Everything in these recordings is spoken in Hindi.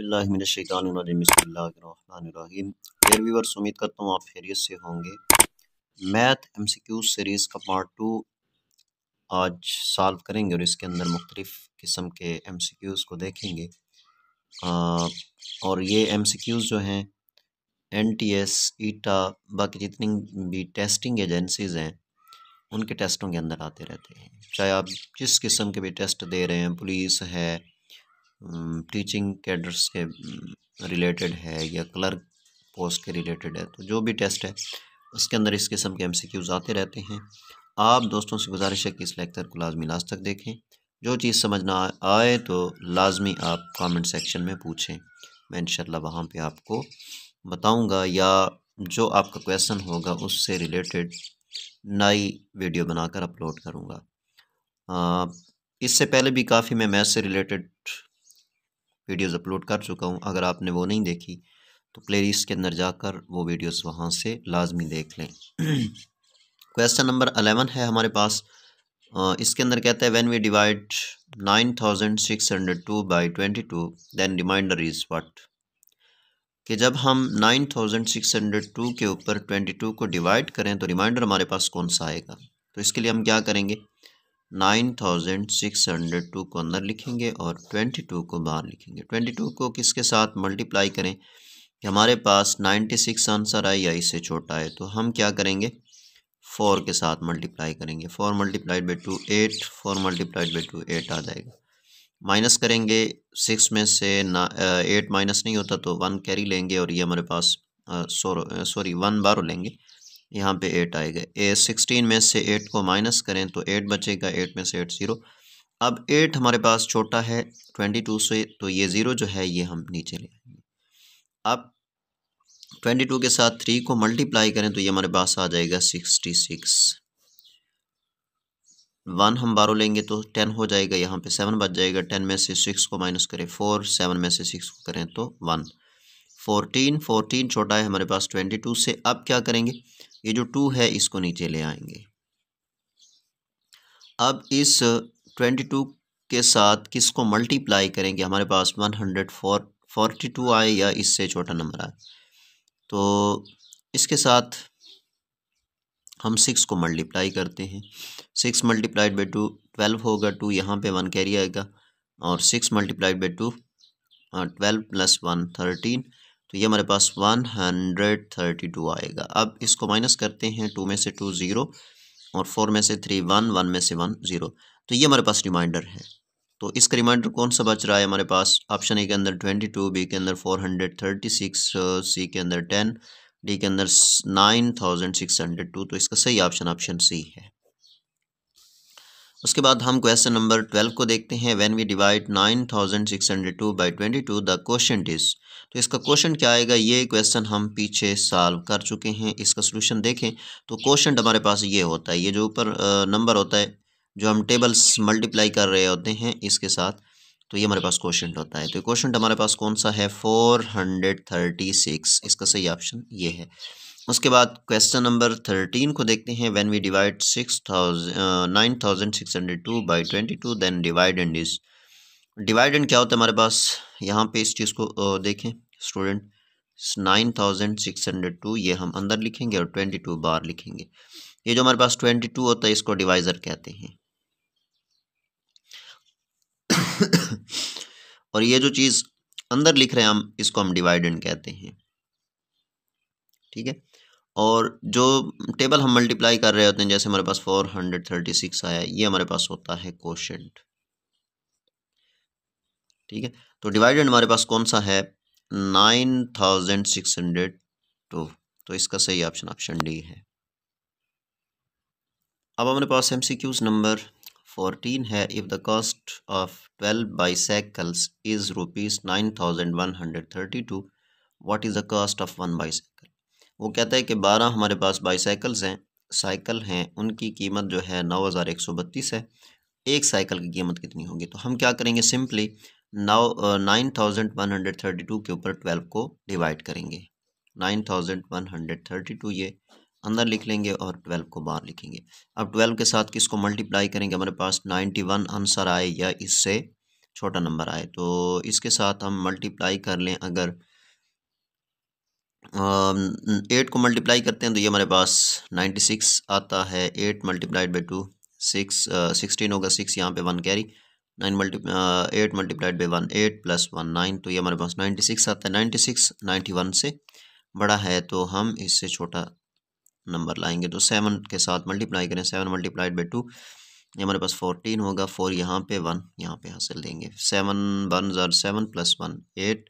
बसमीम उम्मीद करता हूँ आप खैरियत से होंगे math M C Q series का पार्ट टू आज सॉल्व करेंगे और इसके अंदर मुख्तलिफ़ किस्म के एम सी क्यूज़ को देखेंगे आ, और ये एम सी क्यूज़ जो हैं एन टी एस ईटा बाकी जितनी भी टेस्टिंग एजेंसीज़ हैं उनके टेस्टों के अंदर आते रहते हैं चाहे आप जिस किस्म के भी टेस्ट दे रहे हैं पुलिस है टीचिंग कैडर्स के रिलेटेड है या क्लर्क पोस्ट के रिलेटेड है तो जो भी टेस्ट है उसके अंदर इस किस्म के क्यूज़ आते रहते हैं आप दोस्तों से गुजारिश है कि इस लेक्चर को लाजमी लास्ट तक देखें जो चीज़ समझ ना आए तो लाजमी आप कमेंट सेक्शन में पूछें मैं इंशाल्लाह वहाँ पे आपको बताऊंगा या जो आपका क्वेश्चन होगा उससे रिलेटेड नई वीडियो बनाकर अपलोड करूँगा इससे पहले भी काफ़ी मैं मैथ से रिलेटेड वीडियोज़ अपलोड कर चुका हूँ अगर आपने वो नहीं देखी तो लिस्ट के अंदर जाकर वो वीडियोस वहाँ से लाजमी देख लें क्वेश्चन नंबर अलेवन है हमारे पास इसके अंदर कहता है when we divide nine thousand six hundred two by twenty two then remainder is what कि जब हम nine thousand six hundred two के ऊपर ट्वेंटी टू को डिवाइड करें तो रिमाइंडर हमारे पास कौन सा आएगा तो इसके लिए हम क्या करेंगे nine thousand six hundred two को अंदर लिखेंगे और ट्वेंटी टू को बाहर लिखेंगे ट्वेंटी टू को किसके साथ मल्टीप्लाई करें कि हमारे पास नाइन्टी सिक्स आंसर आए या इससे छोटा है तो हम क्या करेंगे फ़ोर के साथ मल्टीप्लाई करेंगे four multiplied by two eight four multiplied by two eight आ जाएगा माइनस करेंगे सिक्स में से ना एट माइनस नहीं होता तो वन कैरी लेंगे और ये हमारे पास सॉरी वन बारो लेंगे यहाँ पे एट आएगा ए सिक्सटीन में से एट को माइनस करें तो एट बचेगा एट में से एट ज़ीरो अब एट हमारे पास छोटा है ट्वेंटी टू से तो ये ज़ीरो जो है ये हम नीचे ले आएंगे अब ट्वेंटी टू के साथ थ्री को मल्टीप्लाई करें तो ये हमारे पास आ जाएगा सिक्सटी सिक्स वन हम बारह लेंगे तो टेन हो जाएगा यहाँ पे सेवन बच जाएगा टेन में से सिक्स को माइनस करें फोर सेवन में से सिक्स को करें तो वन फोर्टीन फोर्टीन छोटा है हमारे पास ट्वेंटी टू से अब क्या करेंगे ये जो टू है इसको नीचे ले आएंगे अब इस ट्वेंटी टू के साथ किसको मल्टीप्लाई करेंगे हमारे पास one hundred four forty two आए या इससे छोटा नंबर आए तो इसके साथ हम सिक्स को मल्टीप्लाई करते हैं six multiplied by two twelve होगा टू यहाँ पे वन कैरी आएगा और six multiplied by two twelve plus one thirteen तो ये हमारे पास वन हंड्रेड थर्टी टू आएगा अब इसको माइनस करते हैं टू में से टू ज़ीरो और फोर में से थ्री वन वन में से वन ज़ीरो तो ये हमारे पास रिमाइंडर है तो इसका रिमाइंडर कौन सा बच रहा है हमारे पास ऑप्शन ए के अंदर ट्वेंटी टू बी के अंदर four hundred thirty six C के अंदर टेन डी के अंदर nine thousand six hundred two तो इसका सही ऑप्शन ऑप्शन सी है उसके बाद हम क्वेश्चन नंबर ट्वेल्व को देखते हैं when we divide nine thousand six hundred two by twenty two the question is तो इसका क्वेश्चन क्या आएगा ये क्वेश्चन हम पीछे सॉल्व कर चुके हैं इसका सोल्यूशन देखें तो क्वेश्चन हमारे पास ये होता है ये जो ऊपर नंबर होता है जो हम टेबल्स मल्टीप्लाई कर रहे होते हैं इसके साथ तो ये हमारे पास क्वेश्चन होता है तो क्वेश्चन हमारे पास कौन सा है फोर हंड्रेड थर्टी सिक्स इसका सही ऑप्शन ये है उसके बाद क्वेश्चन नंबर थर्टीन को देखते हैं when we divide six thousand nine thousand six hundred two by twenty two divide is क्या होता है हमारे पास यहाँ पे इस चीज़ को देखें student nine thousand six hundred two ये हम अंदर लिखेंगे और ट्वेंटी टू बार लिखेंगे ये जो हमारे पास ट्वेंटी टू होता है इसको डिवाइज़र कहते हैं और ये जो चीज़ अंदर लिख रहे हैं हम इसको हम डिवाइडेंड कहते हैं ठीक है और जो टेबल हम मल्टीप्लाई कर रहे होते हैं जैसे हमारे पास फोर हंड्रेड थर्टी सिक्स आया ये हमारे पास होता है कोशेंट ठीक है तो डिवाइडेंड हमारे पास कौन सा है nine thousand six hundred two तो, तो इसका सही ऑप्शन ऑप्शन डी है अब हमारे पास M C Qs number fourteen है if the cost of twelve bicycles is rupees nine thousand one hundred thirty two what is the cost of one bicycle वो कहता है कि बारह हमारे पास बाईसाइकल्स हैं साइकिल हैं उनकी कीमत जो है नौ हज़ार एक सौ बत्तीस है एक साइकिल की कीमत कितनी होगी तो हम क्या करेंगे simply now nine thousand one hundred thirty two के ऊपर ट्वेल्व को डिवाइड करेंगे nine thousand one hundred thirty two ये अंदर लिख लेंगे और ट्वेल्व को बाहर लिखेंगे अब ट्वेल्व के साथ किसको मल्टीप्लाई करेंगे हमारे पास नाइन्टी वन आंसर आए या इससे छोटा नंबर आए तो इसके साथ हम मल्टीप्लाई कर लें अगर एट को मल्टीप्लाई करते हैं तो ये हमारे पास नाइन्टी सिक्स आता है eight multiplied by two six sixteen होगा सिक्स यहाँ पे one carry nine multi eight multiplied by one eight plus one nine तो ये हमारे पास नाइन्टी सिक्स आता है नाइन्टी सिक्स नाइन्टी वन से बड़ा है तो हम इससे छोटा नंबर लाएंगे तो सेवन के साथ मल्टीप्लाई करें सेवन मल्टीप्लाइड बाई टू ये हमारे पास फोर्टीन होगा फोर यहाँ पे वन यहाँ पे हासिल देंगे सेवन वन ज़ार सेवन प्लस वन एट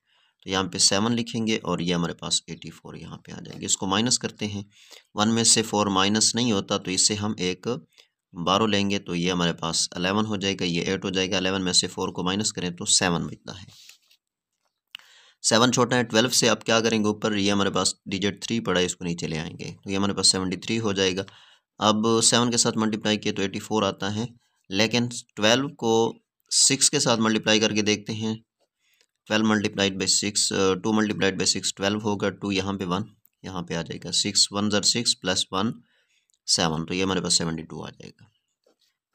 तो यहाँ पे सेवन लिखेंगे और ये हमारे पास एटी फोर यहाँ पे आ जाएगी इसको माइनस करते हैं वन में से फोर माइनस नहीं होता तो इससे हम एक बारह लेंगे तो ये हमारे पास अलेवन हो जाएगा ये एट हो जाएगा अलेवन में से फोर को माइनस करें तो सेवन बचता है सेवन छोटा है ट्वेल्व से आप क्या करेंगे ऊपर ये हमारे पास डिजिट थ्री पड़ा है इसको नीचे ले आएंगे तो ये हमारे पास सेवेंटी थ्री हो जाएगा अब सेवन के साथ मल्टीप्लाई किए तो एटी फोर आता है लेकिन ट्वेल्व को सिक्स के साथ मल्टीप्लाई करके देखते हैं twelve multiplied by six two multiplied by six twelve होगा टू यहाँ पे वन यहाँ पे आ जाएगा सिक्स वन ज़र सिक्स प्लस वन सेवन तो ये हमारे पास सेवेंटी टू आ जाएगा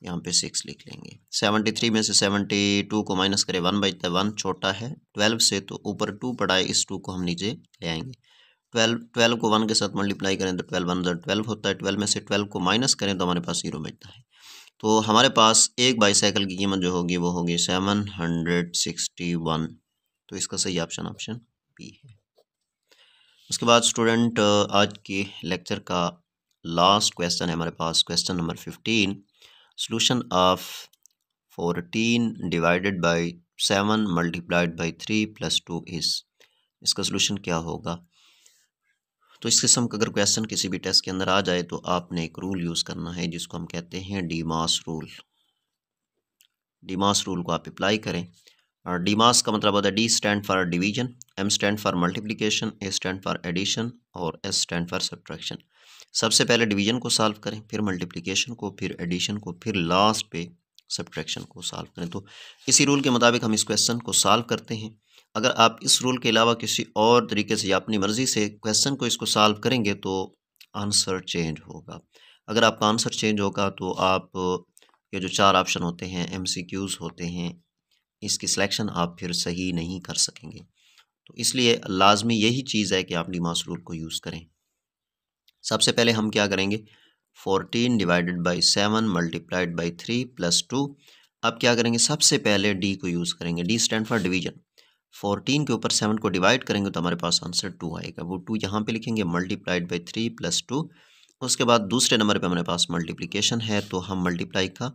यहाँ पे सिक्स लिख लेंगे सेवेंटी थ्री में से सेवेंटी टू को माइनस करें वन बाई वन छोटा है ट्वेल्व से तो ऊपर टू पड़ा है इस टू को हम नीचे ले आएंगे ट्वेल्व ट्वेल्व को वन के साथ मल्टीप्लाई करें तो ट्वेल्व वन ट्वेल्व होता है ट्वेल्व में से ट्वेल्व को माइनस करें तो हमारे पास जीरो बजता है तो हमारे पास एक बाईसाइकिल की कीमत जो होगी वो होगी सेवन हंड्रेड सिक्सटी वन तो इसका सही ऑप्शन ऑप्शन बी है उसके बाद स्टूडेंट आज के लेक्चर का लास्ट क्वेश्चन है हमारे पास question number fifteen solution of fourteen divided by seven multiplied by three plus two इस इसका सोलूशन क्या होगा तो इस किस्म का अगर क्वेश्चन किसी भी टेस्ट के अंदर आ जाए तो आपने एक रूल यूज़ करना है जिसको हम कहते हैं डीमास रूल डीमास रूल को आप अप्लाई करें और डीमास का मतलब होता है D stand for division M stand for multiplication A stand for addition और एस स्टैंड फॉर सब्ट्रैक्शन सबसे पहले डिवीजन को सॉल्व करें फिर मल्टीप्लिकेशन को फिर एडिशन को फिर लास्ट पे सब्ट्रैक्शन को सॉल्व करें तो इसी रूल के मुताबिक हम इस क्वेश्चन को सॉल्व करते हैं अगर आप इस रूल के अलावा किसी और तरीके से या अपनी मर्ज़ी से क्वेश्चन को इसको सॉल्व करेंगे तो आंसर चेंज होगा अगर आपका आंसर चेंज होगा तो आप ये जो चार ऑप्शन होते हैं एम होते हैं इसकी सिलेक्शन आप फिर सही नहीं कर सकेंगे तो इसलिए लाजमी यही चीज़ है कि आप डी मास रूल को यूज़ करें सबसे पहले हम क्या करेंगे fourteen divided by seven multiplied by three plus two अब क्या करेंगे सबसे पहले डी को यूज़ करेंगे D stand for division fourteen के ऊपर सेवन को डिवाइड करेंगे तो हमारे पास आंसर टू आएगा वो टू यहाँ पे लिखेंगे multiplied by three plus two उसके बाद दूसरे नंबर पे हमारे पास मल्टीप्लीकेशन है तो हम मल्टीप्लाई का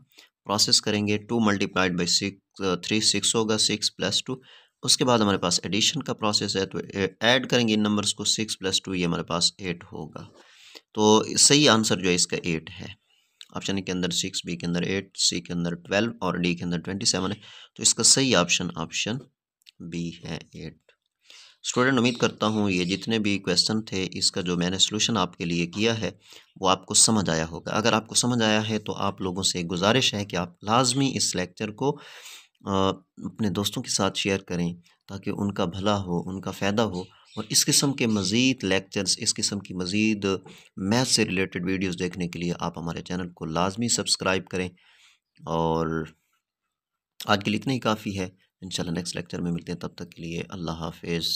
प्रोसेस करेंगे two multiplied by six three six होगा सिक्स प्लस टू उसके बाद हमारे पास एडिशन का प्रोसेस है तो ऐड करेंगे इन नंबर्स को सिक्स प्लस टू ये हमारे पास एट होगा तो सही आंसर जो है इसका एट है ऑप्शन ए के अंदर सिक्स बी के अंदर एट सी के अंदर ट्वेल्व और डी के अंदर ट्वेंटी सेवन है तो इसका सही ऑप्शन ऑप्शन बी है एट स्टूडेंट उम्मीद करता हूँ ये जितने भी क्वेश्चन थे इसका जो मैंने सोल्यूशन आपके लिए किया है वो आपको समझ आया होगा अगर आपको समझ आया है तो आप लोगों से एक गुजारिश है कि आप लाजमी इस लेक्चर को अपने दोस्तों के साथ शेयर करें ताकि उनका भला हो उनका फ़ायदा हो और इस किस्म के मज़ीद लेक्चर्स इस किस्म की मज़ीद मैथ से रिलेटेड वीडियोस देखने के लिए आप हमारे चैनल को लाजमी सब्सक्राइब करें और आज के लिए इतना ही काफ़ी है इंशाल्लाह नेक्स्ट लेक्चर में मिलते हैं तब तक के लिए अल्लाह हाफिज़